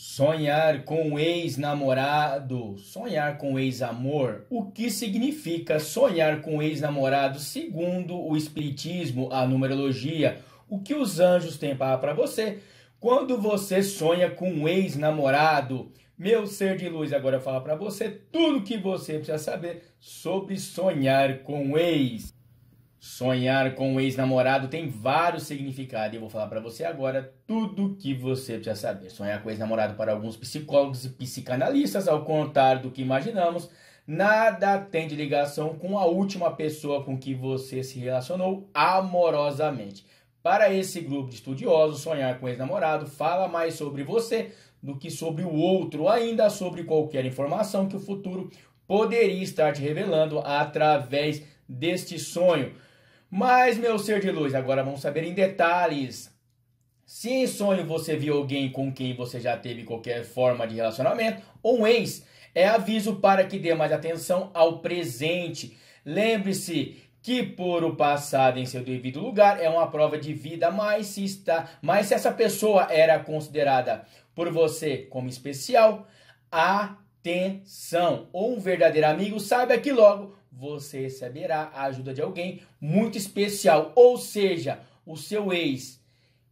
Sonhar com ex-namorado, sonhar com ex-amor, o que significa sonhar com ex-namorado segundo o espiritismo, a numerologia, o que os anjos têm para você quando você sonha com ex-namorado. Meu ser de luz agora fala para você tudo que você precisa saber sobre sonhar com ex. Sonhar com um ex-namorado tem vários significados e eu vou falar para você agora tudo o que você precisa saber. Sonhar com ex-namorado para alguns psicólogos e psicanalistas, ao contrário do que imaginamos, nada tem de ligação com a última pessoa com que você se relacionou amorosamente. Para esse grupo de estudiosos, sonhar com ex-namorado fala mais sobre você do que sobre o outro, ainda sobre qualquer informação que o futuro poderia estar te revelando através deste sonho. Mas, meu ser de luz, agora vamos saber em detalhes. Se em sonho você viu alguém com quem você já teve qualquer forma de relacionamento, ou um ex, é aviso para que dê mais atenção ao presente. Lembre-se que pôr o passado em seu devido lugar é uma prova de vida, mas se, está, mas se essa pessoa era considerada por você como especial, atenção! Ou um verdadeiro amigo, saiba que logo você receberá a ajuda de alguém muito especial, ou seja, o seu ex.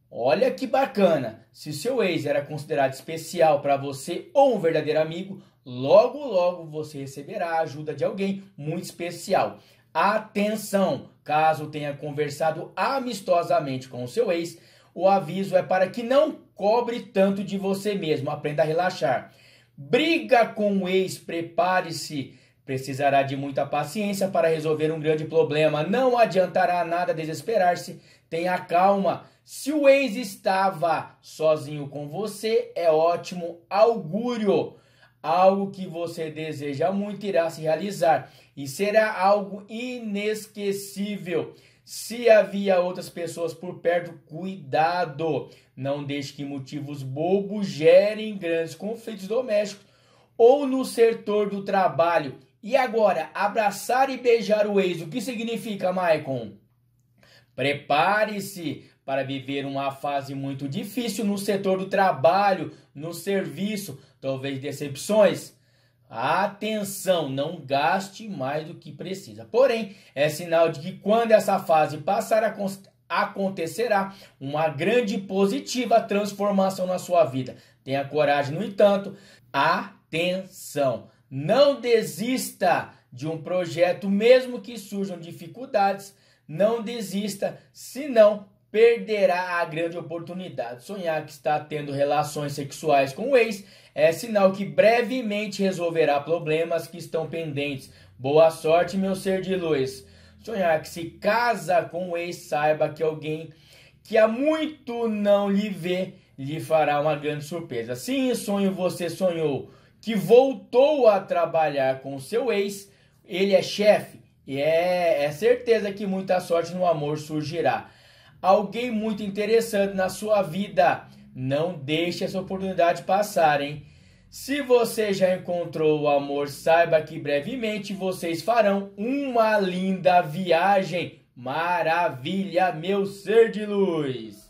Olha que bacana! Se seu ex era considerado especial para você ou um verdadeiro amigo, logo logo você receberá a ajuda de alguém muito especial. Atenção! Caso tenha conversado amistosamente com o seu ex, o aviso é para que não cobre tanto de você mesmo. Aprenda a relaxar. Briga com o ex, prepare-se Precisará de muita paciência para resolver um grande problema. Não adiantará nada desesperar-se. Tenha calma. Se o ex estava sozinho com você, é ótimo augúrio. Algo que você deseja muito irá se realizar e será algo inesquecível. Se havia outras pessoas por perto, cuidado. Não deixe que motivos bobos gerem grandes conflitos domésticos ou no setor do trabalho e agora, abraçar e beijar o ex, o que significa, Maicon? Prepare-se para viver uma fase muito difícil no setor do trabalho, no serviço, talvez decepções. Atenção, não gaste mais do que precisa. Porém, é sinal de que quando essa fase passar acontecerá uma grande positiva transformação na sua vida. Tenha coragem, no entanto, atenção. Não desista de um projeto, mesmo que surjam dificuldades, não desista, senão perderá a grande oportunidade. Sonhar que está tendo relações sexuais com o ex é sinal que brevemente resolverá problemas que estão pendentes. Boa sorte, meu ser de luz. Sonhar que se casa com o ex, saiba que alguém que há muito não lhe vê lhe fará uma grande surpresa. Sim, sonho você sonhou que voltou a trabalhar com seu ex, ele é chefe e é, é certeza que muita sorte no amor surgirá. Alguém muito interessante na sua vida, não deixe essa oportunidade passar, hein? Se você já encontrou o amor, saiba que brevemente vocês farão uma linda viagem. Maravilha, meu ser de luz!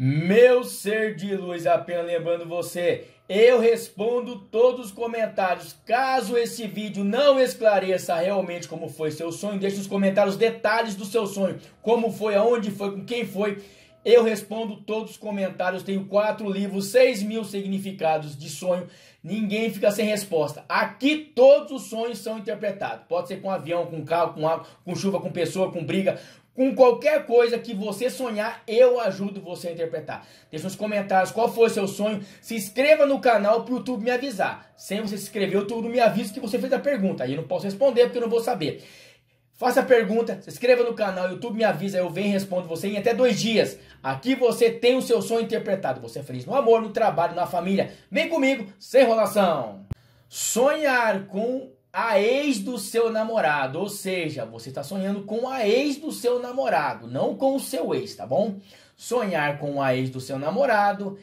Meu ser de luz, apenas lembrando você, eu respondo todos os comentários. Caso esse vídeo não esclareça realmente como foi seu sonho, deixe nos comentários detalhes do seu sonho, como foi, aonde foi, com quem foi. Eu respondo todos os comentários. Tenho quatro livros, seis mil significados de sonho. Ninguém fica sem resposta. Aqui todos os sonhos são interpretados. Pode ser com avião, com carro, com água, com chuva, com pessoa, com briga, com qualquer coisa que você sonhar, eu ajudo você a interpretar. Deixa nos comentários qual foi o seu sonho. Se inscreva no canal para o YouTube me avisar. Sem você se inscrever, o YouTube me avisa que você fez a pergunta. Aí eu não posso responder porque eu não vou saber. Faça a pergunta, se inscreva no canal, o YouTube me avisa, eu venho e respondo você em até dois dias. Aqui você tem o seu sonho interpretado. Você é feliz no amor, no trabalho, na família. Vem comigo, sem enrolação. Sonhar com a ex do seu namorado, ou seja, você está sonhando com a ex do seu namorado, não com o seu ex, tá bom? Sonhar com a ex do seu namorado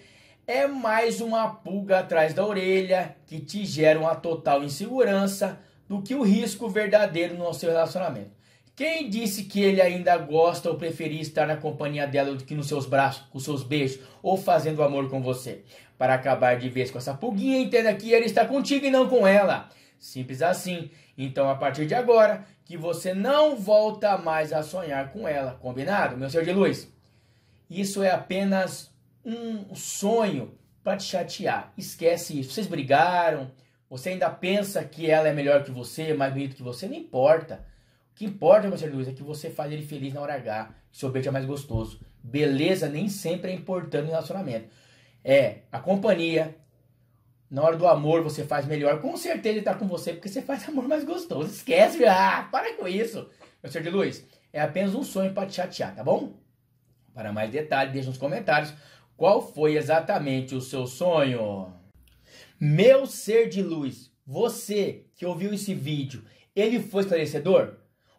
é mais uma pulga atrás da orelha que te gera uma total insegurança do que o risco verdadeiro no seu relacionamento. Quem disse que ele ainda gosta ou preferia estar na companhia dela do que nos seus braços, com seus beijos ou fazendo amor com você? Para acabar de vez com essa pulguinha, entenda que ele está contigo e não com ela. Simples assim. Então, a partir de agora, que você não volta mais a sonhar com ela, combinado, meu senhor de luz? Isso é apenas um sonho para te chatear. Esquece isso. Vocês brigaram, você ainda pensa que ela é melhor que você, mais bonito que você, não importa. O que importa, meu senhor de luz, é que você faz ele feliz na hora H, que seu beijo é mais gostoso. Beleza nem sempre é importante no relacionamento. É a companhia, na hora do amor você faz melhor. Com certeza ele tá com você porque você faz amor mais gostoso. Esquece, uhum. ah, para com isso. Meu senhor de luz, é apenas um sonho para te chatear, tá bom? Para mais detalhes, deixa nos comentários qual foi exatamente o seu sonho. Meu ser de luz, você que ouviu esse vídeo, ele foi esclarecedor?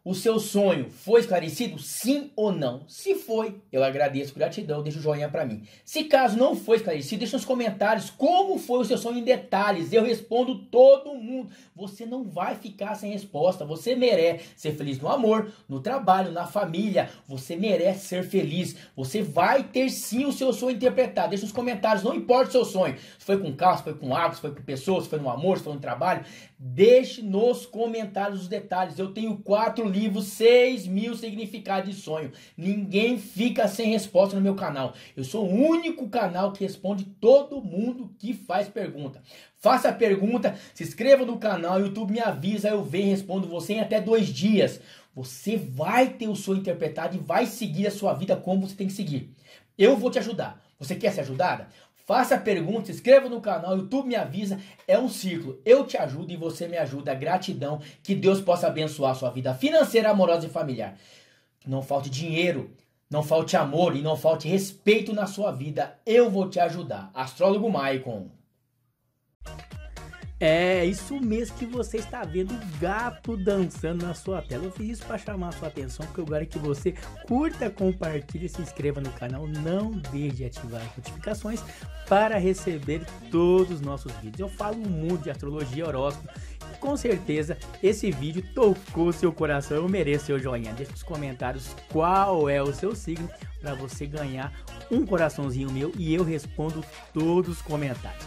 O seu sonho foi esclarecido? Sim ou não? Se foi, eu agradeço, por gratidão, deixa o joinha para mim. Se caso não foi esclarecido, deixa nos comentários como foi o seu sonho em detalhes. Eu respondo todo mundo. Você não vai ficar sem resposta. Você merece ser feliz no amor, no trabalho, na família. Você merece ser feliz. Você vai ter sim o seu sonho interpretado. Deixa nos comentários, não importa o seu sonho. Se foi com carro, se foi com água, se foi com pessoas, se foi no amor, se foi no trabalho. Deixe nos comentários os detalhes. Eu tenho quatro livro 6 mil significados de sonho. Ninguém fica sem resposta no meu canal. Eu sou o único canal que responde todo mundo que faz pergunta. Faça a pergunta, se inscreva no canal, YouTube me avisa, eu venho e respondo você em até dois dias. Você vai ter o sonho interpretado e vai seguir a sua vida como você tem que seguir. Eu vou te ajudar. Você quer ser ajudada? Faça pergunta, inscreva no canal, YouTube me avisa. É um ciclo. Eu te ajudo e você me ajuda. Gratidão. Que Deus possa abençoar a sua vida financeira, amorosa e familiar. Que não falte dinheiro, não falte amor e não falte respeito na sua vida. Eu vou te ajudar. Astrólogo Maicon. É isso mesmo que você está vendo o gato dançando na sua tela. Eu fiz isso para chamar a sua atenção, porque eu quero que você curta, compartilhe, se inscreva no canal. Não deixe de ativar as notificações para receber todos os nossos vídeos. Eu falo muito de astrologia, horóscopo. Com certeza esse vídeo tocou seu coração. Eu mereço seu joinha. Deixe nos comentários qual é o seu signo para você ganhar um coraçãozinho meu e eu respondo todos os comentários.